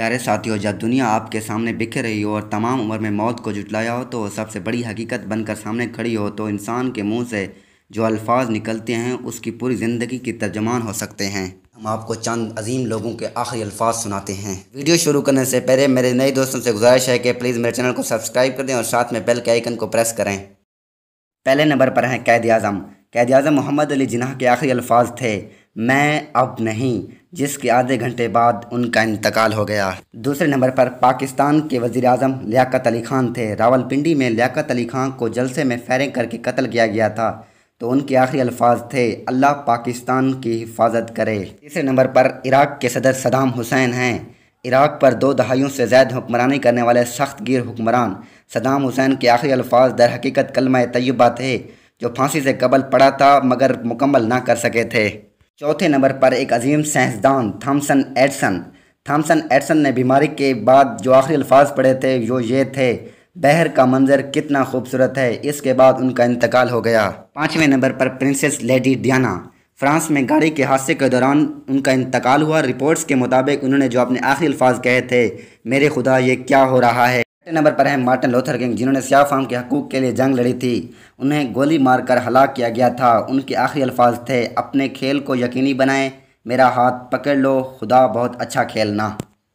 प्यारे साथियों जब दुनिया आपके सामने बिखर रही हो और तमाम उम्र में मौत को जुटलाया हो तो सबसे बड़ी हकीकत बनकर सामने खड़ी हो तो इंसान के मुंह से जो अल्फाज निकलते हैं उसकी पूरी ज़िंदगी की तर्जमान हो सकते हैं हम आपको चंद अजीम लोगों के आखिरी अल्फाज सुनाते हैं वीडियो शुरू करने से पहले मेरे नए दोस्तों से गुजारिश है कि प्लीज़ मेरे चैनल को सब्सक्राइब कर दें और साथ में बेल के आइकन को प्रेस करें पहले नंबर पर हैं कैद अजम कैद आज़म मोहम्मद अली जिन्हा के आखिरी अल्फाज थे मैं अब नहीं जिसके आधे घंटे बाद उनका इंतकाल हो गया दूसरे नंबर पर पाकिस्तान के वजीर अजम लियाकत अली खान थे रावलपिंडी में लियाकत अली खान को जलसे में फैरिंग करके कत्ल किया गया था तो उनके आखिरी अल्फाज थे अल्लाह पाकिस्तान की हिफाजत करे तीसरे नंबर पर इराक़ के सदर सदाम हुसैन हैं इराक़ पर दो दहाइयों से ज़्यादा हुक्मरानी करने वाले सख्त गिर हुक्मरान सदाम हुसैन के आखिरी अल्फाज दर हकीकत कलमा तयबा थे जो फांसी से कबल पड़ा था मगर मुकम्मल ना कर सके थे चौथे नंबर पर एक अजीम साइंसदान थॉमसन एडसन थॉमसन एडसन ने बीमारी के बाद जो आखिरी अल्फाज पढ़े थे वो ये थे बहर का मंजर कितना खूबसूरत है इसके बाद उनका इंतकाल हो गया पाँचवें नंबर पर प्रिंसेस लेडी डियाना फ्रांस में गाड़ी के हादसे के दौरान उनका इंतकाल हुआ रिपोर्ट्स के मुताबिक उन्होंने जो अपने आखिरी अल्फाज कहे थे मेरे खुदा ये क्या हो रहा है नंबर पर हैं मार्टिन लोथर किंग जिन्होंने सिया फार्म के हकूक के लिए जंग लड़ी थी उन्हें गोली मारकर हलाक किया गया था उनके आखिरी अल्फाज थे अपने खेल को यकीनी बनाएं मेरा हाथ पकड़ लो खुदा बहुत अच्छा खेलना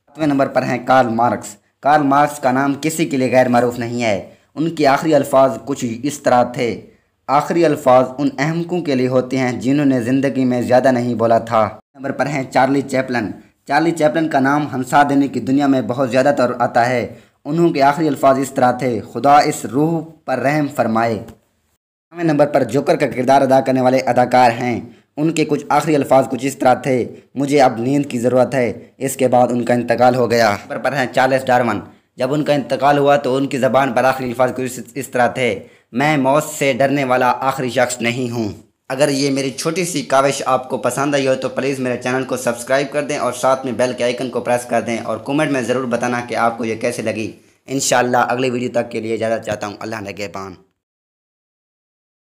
सातवें नंबर पर हैं कार्ल मार्क्स कार्ल मार्क्स का नाम किसी के लिए गैर मरूफ नहीं है उनके आखिरी अल्फाज कुछ इस तरह थे आखिरी अल्फाज उन अहमकों के लिए होते हैं जिन्होंने ज़िंदगी में ज़्यादा नहीं बोला था नंबर पर हैं चार्ली चैपलन चार्ली चैपलन का नाम हंसा देने की दुनिया में बहुत ज़्यादा तौर आता है उन्हों के आखिरी अल्फाज इस तरह थे खुदा इस रूह पर रहम फरमाए नवें नंबर पर जोकर का किरदार अदा करने वाले अदाकार हैं उनके कुछ आखिरी अल्फाज कुछ इस तरह थे मुझे अब नींद की ज़रूरत है इसके बाद उनका इंतकाल हो गया पर पर हैं चार्ल्स डार्वन जब उनका इंतकाल हुआ तो उनकी ज़बान पर आखिरी अल्फाज कुछ इस तरह थे मैं मौत से डरने वाला आखिरी शख्स नहीं हूँ अगर ये मेरी छोटी सी काविश आपको पसंद आई हो तो प्लीज़ मेरे चैनल को सब्सक्राइब कर दें और साथ में बेल के आइकन को प्रेस कर दें और कमेंट में ज़रूर बताना कि आपको ये कैसे लगी इन अगली वीडियो तक के लिए ज़्यादा चाहता हूँ अल्लाह नगेबान